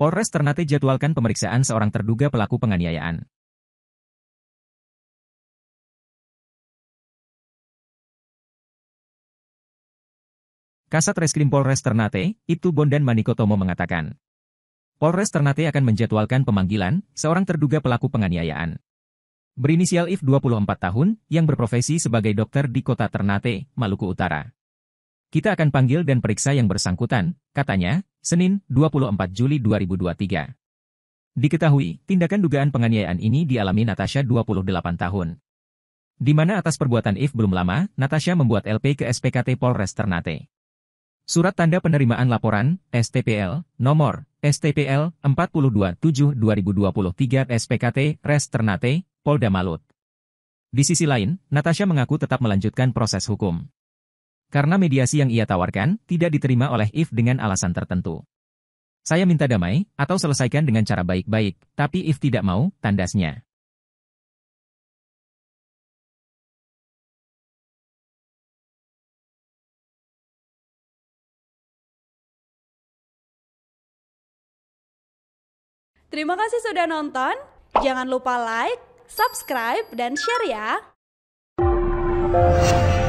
Polres Ternate jadwalkan pemeriksaan seorang terduga pelaku penganiayaan. Kasat Reskrim Polres Ternate, Ibtu Bondan Manikotomo mengatakan, Polres Ternate akan menjadwalkan pemanggilan seorang terduga pelaku penganiayaan. Berinisial IF 24 tahun, yang berprofesi sebagai dokter di kota Ternate, Maluku Utara. Kita akan panggil dan periksa yang bersangkutan, katanya, Senin, 24 Juli 2023. Diketahui, tindakan dugaan penganiayaan ini dialami Natasha 28 tahun. Di mana atas perbuatan If belum lama, Natasha membuat LP ke SPKT Polres Ternate. Surat Tanda Penerimaan Laporan, STPL, nomor STPL 427-2023 SPKT Res Ternate, Polda Malut. Di sisi lain, Natasha mengaku tetap melanjutkan proses hukum. Karena mediasi yang ia tawarkan tidak diterima oleh If dengan alasan tertentu. Saya minta damai, atau selesaikan dengan cara baik-baik, tapi If tidak mau, tandasnya. Terima kasih sudah nonton. Jangan lupa like, subscribe, dan share ya.